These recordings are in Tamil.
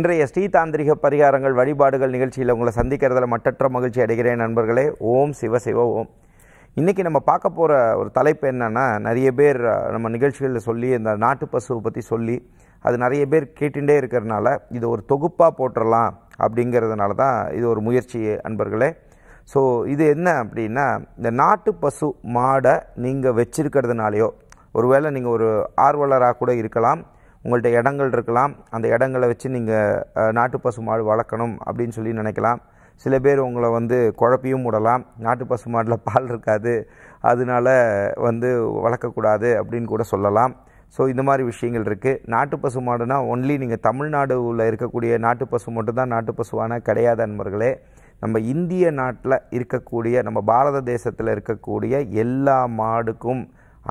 இன்றைய ஸ்ரீதாந்திரிக பரிகாரங்கள் வழிபாடுகள் நிகழ்ச்சியில் உங்களை சந்திக்கிறதுல மட்டற்ற மகிழ்ச்சி அடைகிறேன் நண்பர்களே ஓம் சிவ சிவ ஓம் இன்றைக்கி நம்ம பார்க்க போகிற ஒரு தலைப்பு என்னென்னா நிறைய பேர் நம்ம நிகழ்ச்சிகளில் சொல்லி இந்த நாட்டு பசுவை பற்றி சொல்லி அது நிறைய பேர் கேட்டுகிட்டே இருக்கிறனால இது ஒரு தொகுப்பாக போட்டுடலாம் அப்படிங்கிறதுனால தான் இது ஒரு முயற்சி அன்பர்களே ஸோ இது என்ன அப்படின்னா இந்த நாட்டு பசு மாடை நீங்கள் வச்சுருக்கிறதுனாலையோ ஒருவேளை நீங்கள் ஒரு ஆர்வலராக கூட இருக்கலாம் உங்கள்கிட்ட இடங்கள் இருக்கலாம் அந்த இடங்களை வச்சு நீங்கள் நாட்டு பசு மாடு வளர்க்கணும் அப்படின்னு சொல்லி நினைக்கலாம் சில பேர் உங்களை வந்து குழப்பியும் விடலாம் நாட்டு பசு மாடில் பால் இருக்காது அதனால் வந்து வளர்க்கக்கூடாது அப்படின்னு கூட சொல்லலாம் ஸோ இந்த மாதிரி விஷயங்கள் இருக்குது நாட்டு பசு மாடுனா ஒன்லி நீங்கள் உள்ள இருக்கக்கூடிய நாட்டு பசு மட்டும்தான் நாட்டு பசுவான கிடையாது அன்பர்களே நம்ம இந்திய நாட்டில் இருக்கக்கூடிய நம்ம பாரத தேசத்தில் இருக்கக்கூடிய எல்லா மாடுக்கும்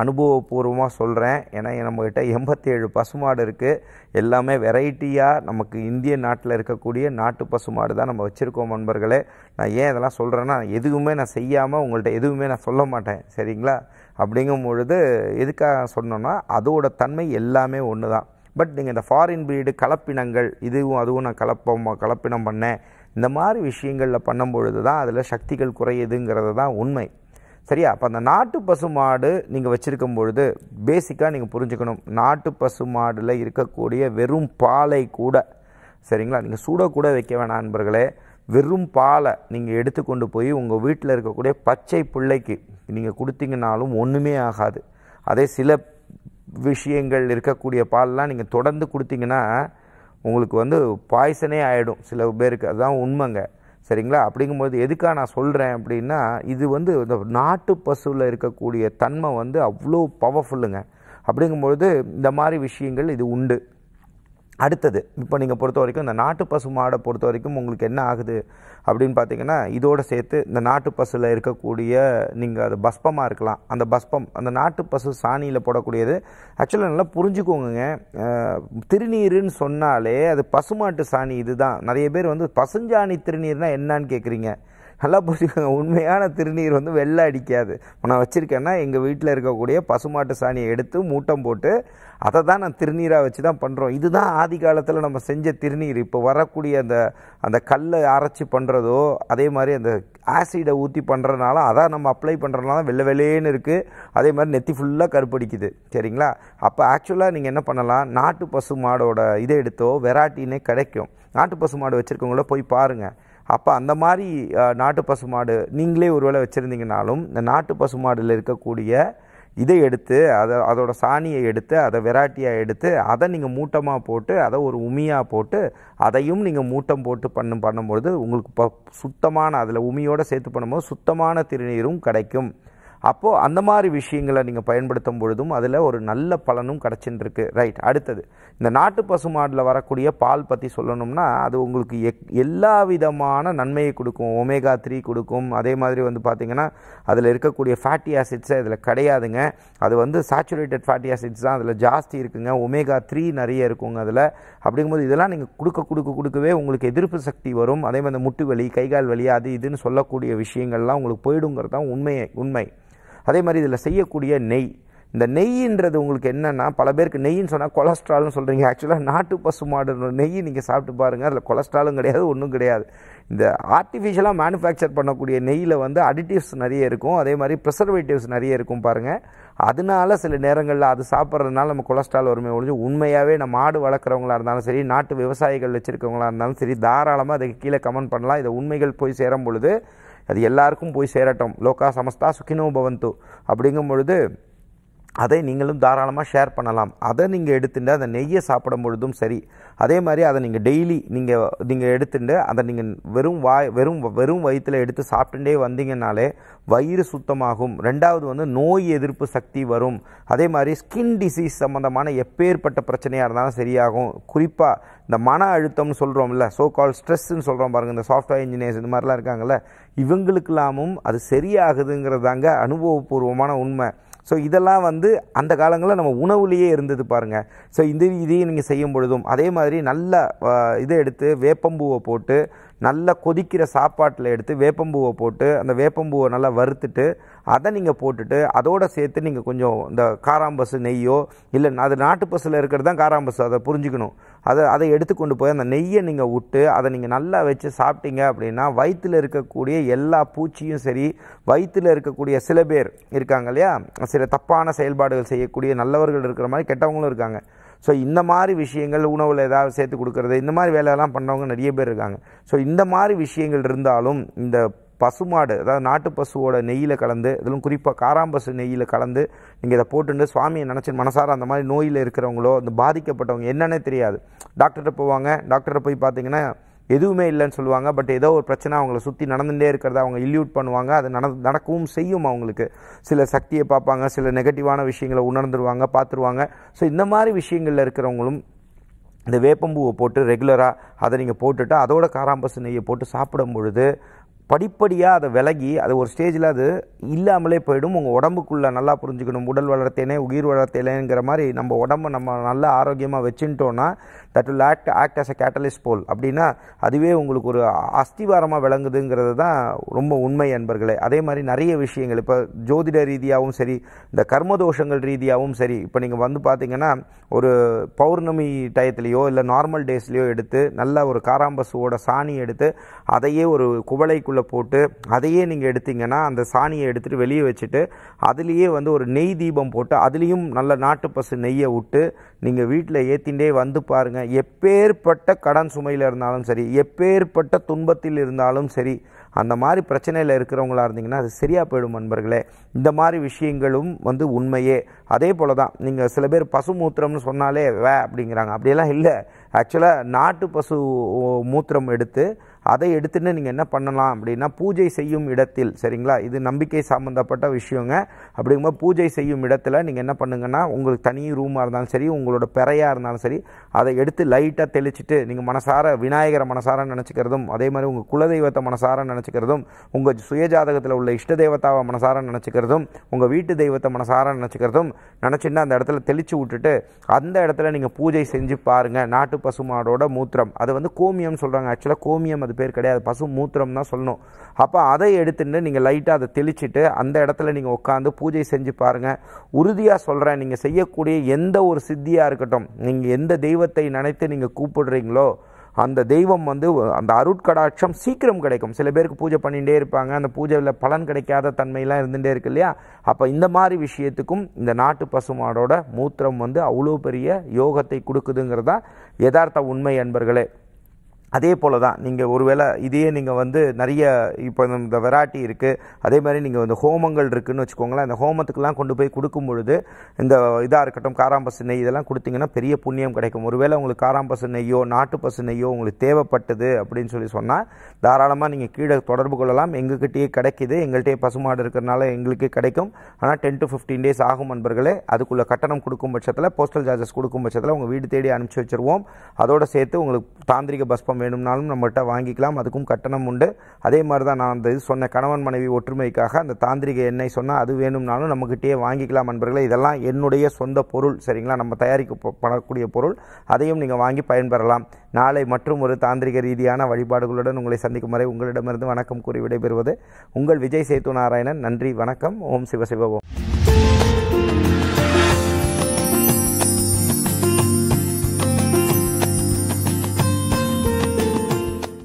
அனுபவபூர்வமாக சொல்கிறேன் ஏன்னா நம்மக்கிட்ட எண்பத்தேழு பசுமாடு இருக்குது எல்லாமே வெரைட்டியாக நமக்கு இந்திய நாட்டில் இருக்கக்கூடிய நாட்டு பசுமாடு தான் நம்ம வச்சுருக்கோம் நண்பர்களே நான் ஏன் இதெல்லாம் சொல்கிறேன்னா எதுவுமே நான் செய்யாமல் உங்கள்கிட்ட எதுவுமே நான் சொல்ல மாட்டேன் சரிங்களா அப்படிங்கும் பொழுது எதுக்காக சொன்னோன்னா அதோட தன்மை எல்லாமே ஒன்று தான் பட் நீங்கள் இந்த ஃபாரின் ப்ரீடு கலப்பினங்கள் இதுவும் அதுவும் நான் கலப்பம் கலப்பினம் பண்ணேன் இந்த மாதிரி விஷயங்களில் பண்ணும்பொழுது தான் அதில் சக்திகள் குறையுதுங்கிறது தான் உண்மை சரியா அப்போ அந்த நாட்டு பசுமாடு நீங்கள் வச்சுருக்கும் பொழுது பேசிக்காக நீங்கள் புரிஞ்சுக்கணும் நாட்டு பசுமாடில் இருக்கக்கூடிய வெறும் பாலை கூட சரிங்களா நீங்கள் சூடக்கூட வைக்க வேணாம் நண்பர்களே வெறும் பாலை நீங்கள் எடுத்துக்கொண்டு போய் உங்கள் வீட்டில் இருக்கக்கூடிய பச்சை பிள்ளைக்கு நீங்கள் கொடுத்தீங்கனாலும் ஒன்றுமே ஆகாது அதே சில விஷயங்கள் இருக்கக்கூடிய பால்லாம் நீங்கள் தொடர்ந்து கொடுத்தீங்கன்னா உங்களுக்கு வந்து பாய்சனே ஆகிடும் சில பேருக்கு அதுதான் உண்மைங்க சரிங்களா அப்படிங்கும்போது எதுக்காக நான் சொல்கிறேன் அப்படின்னா இது வந்து இந்த நாட்டு பசுவில் இருக்கக்கூடிய தன்மை வந்து அவ்வளோ பவர்ஃபுல்லுங்க அப்படிங்கும்பொழுது இந்த மாதிரி விஷயங்கள் இது உண்டு அடுத்தது இப்போ நீங்கள் பொறுத்த வரைக்கும் இந்த நாட்டு பசு மாடை பொறுத்த வரைக்கும் உங்களுக்கு என்ன ஆகுது அப்படின்னு பார்த்தீங்கன்னா இதோடு சேர்த்து இந்த நாட்டு பசுவில் இருக்கக்கூடிய நீங்கள் அது பஸ்பமாக இருக்கலாம் அந்த பஸ்பம் அந்த நாட்டு பசு சாணியில் போடக்கூடியது ஆக்சுவலாக நல்லா புரிஞ்சுக்கோங்க திருநீருன்னு சொன்னாலே அது பசுமாட்டு சாணி இதுதான் நிறைய பேர் வந்து பசுஞ்சாணி திருநீர்னால் என்னான்னு கேட்குறீங்க நல்லா புரிஞ்சுக்கோங்க உண்மையான திருநீர் வந்து வெள்ளை அடிக்காது இப்போ நான் வச்சுருக்கேன்னா எங்கள் வீட்டில் இருக்கக்கூடிய பசுமாட்டு சாணியை எடுத்து மூட்டம் போட்டு அதை தான் நான் திருநீராக வச்சு தான் பண்ணுறோம் இதுதான் ஆதி காலத்தில் நம்ம செஞ்ச திருநீர் இப்போ வரக்கூடிய அந்த அந்த கல்லை அரைச்சி பண்ணுறதோ அதே மாதிரி அந்த ஆசிடை ஊற்றி பண்ணுறதுனால அதான் நம்ம அப்ளை பண்ணுறதுனால வெள்ளை வெள்ளையேன்னு இருக்குது அதே மாதிரி நெத்தி ஃபுல்லாக கருப்படிக்குது சரிங்களா அப்போ ஆக்சுவலாக நீங்கள் என்ன பண்ணலாம் நாட்டு பசு மாடோட இதை எடுத்தோ வெராட்டினே கிடைக்கும் நாட்டு பசு மாடு வச்சுருக்கவங்கள போய் பாருங்கள் அப்போ அந்த மாதிரி நாட்டு பசுமாடு நீங்களே ஒருவேளை வச்சுருந்தீங்கனாலும் இந்த நாட்டு பசுமாடில் இருக்கக்கூடிய இதை எடுத்து அதை அதோட சாணியை எடுத்து அதை வெராட்டியாக எடுத்து அதை நீங்கள் மூட்டமாக போட்டு அதை ஒரு உமியாக போட்டு அதையும் நீங்கள் மூட்டம் போட்டு பண்ணும் பண்ணும்பொழுது உங்களுக்கு ப சுத்தமான அதில் உமியோடு சேர்த்து பண்ணும்போது சுத்தமான திருநீரும் கிடைக்கும் அப்போது அந்த மாதிரி விஷயங்களை நீங்கள் பயன்படுத்தும் பொழுதும் அதில் ஒரு நல்ல பலனும் கிடச்சின்னு ரைட் அடுத்தது இந்த நாட்டு பசு மாடில் வரக்கூடிய பால் பற்றி சொல்லணும்னா அது உங்களுக்கு எக் எல்லா விதமான நன்மையை கொடுக்கும் ஒமேகா த்ரீ கொடுக்கும் அதே மாதிரி வந்து பார்த்திங்கன்னா அதில் இருக்கக்கூடிய ஃபேட்டி ஆசிட்ஸை இதில் கிடையாதுங்க அது வந்து சாச்சுரேட்டட் ஃபேட்டி ஆசிட்ஸ் தான் அதில் ஜாஸ்தி இருக்குங்க ஒமேகா த்ரீ நிறைய இருக்குங்க அதில் அப்படிங்கும்போது இதெல்லாம் நீங்கள் கொடுக்க கொடுக்க கொடுக்கவே உங்களுக்கு எதிர்ப்பு சக்தி வரும் அதே மாதிரி முட்டு வலி கைகால் வலி அது இதுன்னு சொல்லக்கூடிய விஷயங்கள்லாம் உங்களுக்கு போயிடுங்கிறது தான் உண்மையை உண்மை அதே மாதிரி இதில் செய்யக்கூடிய நெய் இந்த நெய்ன்றது உங்களுக்கு என்னென்னா பல பேருக்கு நெய்ன்னு சொன்னால் கொலஸ்ட்ரால்னு சொல்கிறீங்க ஆக்சுவலாக நாட்டு பசு மாடு நெய் நீங்கள் சாப்பிட்டு பாருங்கள் அதில் கொலஸ்ட்ராலும் கிடையாது ஒன்றும் கிடையாது இந்த ஆர்டிஃபிஷியலாக மேனுஃபேக்சர் பண்ணக்கூடிய நெய்யில் வந்து அடிட்டிவ்ஸ் நிறைய இருக்கும் அதே மாதிரி ப்ரிசர்வேட்டிவ்ஸ் நிறைய இருக்கும் பாருங்கள் அதனால சில நேரங்களில் அது சாப்பிட்றதுனால நம்ம கொலஸ்ட்ரால் வறுமை ஒழிஞ்சு உண்மையாகவே நம்ம மாடு வளர்க்குறவங்களா இருந்தாலும் சரி நாட்டு விவசாயிகள் வச்சுருக்கவங்களா இருந்தாலும் சரி தாராளமாக அதுக்கு கீழே கமெண்ட் பண்ணலாம் இதை உண்மைகள் போய் சேரும் பொழுது அது எல்லாருக்கும் போய் சேரட்டும் லோகா சமஸ்தா சுகினோ பவந்து அப்படிங்கும் பொழுது அதை நீங்களும் தாராளமாக ஷேர் பண்ணலாம் அதை நீங்கள் எடுத்துட்டு அந்த நெய்யை சாப்பிடும் பொழுதும் சரி அதே மாதிரி அதை நீங்கள் டெய்லி நீங்கள் நீங்கள் எடுத்துட்டு அதை நீங்கள் வெறும் வாய் வெறும் வெறும் வயிற்றில் எடுத்து சாப்பிட்டுட்டே வந்தீங்கனாலே வயிறு சுத்தமாகும் ரெண்டாவது வந்து நோய் எதிர்ப்பு சக்தி வரும் அதே மாதிரி ஸ்கின் டிசீஸ் சம்மந்தமான எப்பேற்பட்ட பிரச்சனையாக இருந்தாலும் சரியாகும் குறிப்பாக இந்த மன அழுத்தம்னு சொல்கிறோம்ல ஸோ கால் ஸ்ட்ரெஸ்ஸுன்னு சொல்கிறோம் பாருங்கள் இந்த சாஃப்ட்வேர் இன்ஜினியர்ஸ் இந்த மாதிரிலாம் இருக்காங்கல்ல இவங்களுக்கெல்லாமும் அது சரியாகுதுங்கிறதாங்க அனுபவபூர்வமான உண்மை ஸோ இதெல்லாம் வந்து அந்த காலங்களில் நம்ம உணவுலேயே இருந்தது பாருங்கள் ஸோ இந்த இதையும் நீங்கள் செய்யும் பொழுதும் அதே மாதிரி நல்ல இதை எடுத்து வேப்பம்பூவை போட்டு நல்லா கொதிக்கிற சாப்பாட்டில் எடுத்து வேப்பம்பூவை போட்டு அந்த வேப்பம்பூவை நல்லா வறுத்துட்டு அதை நீங்கள் போட்டுட்டு அதோடு சேர்த்து நீங்கள் கொஞ்சம் இந்த காராம்பசு நெய்யோ இல்லை அது நாட்டு பசில் இருக்கிறது தான் காராம்பசு அதை புரிஞ்சுக்கணும் அதை அதை எடுத்து கொண்டு போய் அந்த நெய்யை நீங்கள் விட்டு அதை நீங்கள் நல்லா வச்சு சாப்பிட்டீங்க அப்படின்னா வயிற்றில் இருக்கக்கூடிய எல்லா பூச்சியும் சரி வயிற்றில் இருக்கக்கூடிய சில பேர் இருக்காங்க இல்லையா சில தப்பான செயல்பாடுகள் செய்யக்கூடிய நல்லவர்கள் இருக்கிற மாதிரி கெட்டவங்களும் இருக்காங்க ஸோ இந்த மாதிரி விஷயங்கள் உணவில் ஏதாவது சேர்த்து கொடுக்குறது இந்த மாதிரி வேலையெல்லாம் பண்ணுறவங்க நிறைய பேர் இருக்காங்க ஸோ இந்த மாதிரி விஷயங்கள் இருந்தாலும் இந்த பசுமாடு அதாவது நாட்டு பசுவோட நெய்யில் கலந்து இதிலும் குறிப்பாக காராம்பசு நெய்யில் கலந்து நீங்கள் இதை போட்டுட்டு சுவாமியை நினச்சி மனசார அந்த மாதிரி நோயில் இருக்கிறவங்களோ அந்த பாதிக்கப்பட்டவங்க என்னன்னே தெரியாது டாக்டர்கிட்ட போவாங்க டாக்டரை போய் பார்த்தீங்கன்னா எதுவுமே இல்லைன்னு சொல்லுவாங்க பட் ஏதோ ஒரு பிரச்சனை அவங்கள சுற்றி நடந்துகிட்டே இருக்கிறத அவங்க இல்யூட் பண்ணுவாங்க அது நட நடக்கவும் செய்யும் அவங்களுக்கு சில சக்தியை பார்ப்பாங்க சில நெகட்டிவான விஷயங்களை உணர்ந்துருவாங்க பார்த்துருவாங்க ஸோ இந்த மாதிரி விஷயங்களில் இருக்கிறவங்களும் இந்த வேப்பம்பூவை போட்டு ரெகுலராக அதை நீங்கள் போட்டுட்டு அதோட காராம்பசு நெய்யை போட்டு சாப்பிடும் பொழுது படிப்படியாக அதை விலகி அது ஒரு ஸ்டேஜில் அது இல்லாமலே போயிடும் உங்கள் உடம்புக்குள்ளே நல்லா புரிஞ்சுக்கணும் உடல் வளர்த்தேனே உயிர் வளர்த்தேனேங்கிற மாதிரி நம்ம உடம்ப நம்ம நல்லா ஆரோக்கியமாக வச்சுட்டோன்னா that will act act as a catalyst போல் அப்படின்னா அதுவே உங்களுக்கு ஒரு அஸ்திவாரமாக விளங்குதுங்கிறது தான் ரொம்ப உண்மை என்பர்களே அதே மாதிரி நிறைய விஷயங்கள் இப்போ ஜோதிட ரீதியாகவும் சரி இந்த கர்மதோஷங்கள் ரீதியாகவும் சரி இப்போ நீங்கள் வந்து பார்த்தீங்கன்னா ஒரு பௌர்ணமி டயத்துலேயோ இல்லை நார்மல் டேஸ்லேயோ எடுத்து நல்ல ஒரு காராம்பசுவோட சாணி எடுத்து அதையே ஒரு குவளைக்குள்ளே அடுப்பில் போட்டு அதையே நீங்கள் எடுத்தீங்கன்னா அந்த சாணியை எடுத்துகிட்டு வெளியே வச்சுட்டு அதுலேயே வந்து ஒரு நெய் தீபம் போட்டு அதுலேயும் நல்ல நாட்டு பசு நெய்யை விட்டு நீங்கள் வீட்டில் ஏற்றிண்டே வந்து பாருங்கள் எப்பேற்பட்ட கடன் சுமையில் இருந்தாலும் சரி எப்பேற்பட்ட துன்பத்தில் இருந்தாலும் சரி அந்த மாதிரி பிரச்சனையில் இருக்கிறவங்களா இருந்தீங்கன்னா அது சரியாக போயிடும் நண்பர்களே இந்த மாதிரி விஷயங்களும் வந்து உண்மையே அதே போல் தான் நீங்கள் சில பேர் பசு மூத்திரம்னு சொன்னாலே வே அப்படிங்கிறாங்க அப்படியெல்லாம் இல்லை ஆக்சுவலாக நாட்டு பசு மூத்திரம் எடுத்து அதை எடுத்துட்டு நீங்கள் என்ன பண்ணலாம் அப்படின்னா பூஜை செய்யும் இடத்தில் சரிங்களா இது நம்பிக்கை சம்மந்தப்பட்ட விஷயங்க அப்படிங்கும்போது பூஜை செய்யும் இடத்துல நீங்கள் என்ன பண்ணுங்கன்னா உங்களுக்கு தனி ரூமாக இருந்தாலும் சரி உங்களோட பிறையாக இருந்தாலும் சரி அதை எடுத்து லைட்டாக தெளிச்சுட்டு நீங்கள் மனசார விநாயகரை மனசார நினச்சிக்கிறதும் அதே மாதிரி உங்கள் குலதெய்வத்தை மனசார நினச்சிக்கிறதும் உங்கள் சுயஜாதகத்தில் உள்ள இஷ்ட தெய்வத்தாவை மனசார நினச்சிக்கிறதும் உங்கள் வீட்டு தெய்வத்தை மனசார நினச்சிக்கிறதும் நினச்சிட்டு அந்த இடத்துல தெளித்து விட்டுட்டு அந்த இடத்துல நீங்கள் பூஜை செஞ்சு பாருங்கள் நாட்டு பசுமாடோட மூத்திரம் அது வந்து கோமியம் சொல்கிறாங்க ஆக்சுவலாக கோமியம் அது பேர் கிடையாது பசு மூத்திரம் தான் சொல்லணும் அப்போ அதை எடுத்துட்டு நீங்கள் லைட்டாக அதை தெளிச்சுட்டு அந்த இடத்துல நீங்கள் உட்காந்து பூஜை செஞ்சு பாருங்கள் உறுதியாக சொல்கிறேன் நீங்கள் செய்யக்கூடிய எந்த ஒரு சித்தியாக இருக்கட்டும் நீங்கள் எந்த தெய்வத்தை நினைத்து நீங்கள் கூப்பிடுறீங்களோ அந்த தெய்வம் வந்து அந்த அருட்கடாட்சம் சீக்கிரம் கிடைக்கும் சில பேருக்கு பூஜை பண்ணிகிட்டே இருப்பாங்க அந்த பூஜையில் பலன் கிடைக்காத தன்மையெல்லாம் இருந்துகிட்டே இருக்கு இல்லையா அப்போ இந்த மாதிரி விஷயத்துக்கும் இந்த நாட்டு பசுமாடோட மூத்திரம் வந்து அவ்வளோ பெரிய யோகத்தை கொடுக்குதுங்கிறதா யதார்த்த உண்மை அன்பர்களே அதே போல் தான் நீங்கள் ஒருவேளை இதையே நீங்கள் வந்து நிறைய இப்போ இந்த வெரைட்டி இருக்குது அதே மாதிரி நீங்கள் இந்த ஹோமங்கள் இருக்குதுன்னு வச்சுக்கோங்களேன் இந்த ஹோமத்துக்கெல்லாம் கொண்டு போய் கொடுக்கும் பொழுது இந்த இதாக இருக்கட்டும் காராம்பசு நெய் இதெல்லாம் கொடுத்தீங்கன்னா பெரிய புண்ணியம் கிடைக்கும் ஒருவேளை உங்களுக்கு காராம்பசு நெய்யோ நாட்டு பசு நெய்யோ உங்களுக்கு தேவைப்பட்டது அப்படின்னு சொல்லி சொன்னால் தாராளமாக நீங்கள் கீழே தொடர்பு கொள்ளலாம் எங்ககிட்டயே கிடைக்கிது எங்கள்கிட்டயே பசுமாடு இருக்கிறனால எங்களுக்கே கிடைக்கும் ஆனால் டென் டு ஃபிஃப்டீன் டேஸ் ஆகும் நண்பர்களே அதுக்குள்ளே கட்டணம் கொடுக்கும் பட்சத்தில் போஸ்டல் சார்ஜஸ் கொடுக்கும் பட்சத்தில் உங்கள் வீடு தேடி அனுப்பிச்சி வச்சுருவோம் அதோடு சேர்த்து உங்களுக்கு தாந்திரிக பஸ்பம் வேணும்னாலும் நம்மகிட்ட வாங்கிக்கலாம் அதுக்கும் கட்டணம் உண்டு அதே மாதிரி தான் நான் அந்த இது சொன்ன கணவன் மனைவி ஒற்றுமைக்காக அந்த தாந்திரிக எண்ணெய் சொன்னால் அது வேணும்னாலும் நம்மகிட்டயே வாங்கிக்கலாம் நண்பர்களே இதெல்லாம் என்னுடைய சொந்த பொருள் சரிங்களா நம்ம தயாரிக்க பண்ணக்கூடிய பொருள் அதையும் நீங்கள் வாங்கி பயன்பெறலாம் நாளை மற்றும் ஒரு தாந்திரிக ரீதியான வழிபாடுகளுடன் உங்களை சந்திக்கும் வரை உங்களிடமிருந்து வணக்கம் கூறி விடைபெறுவது உங்கள் விஜய் சேத்து நாராயணன் நன்றி வணக்கம் ஓம் சிவசிவ ஓம்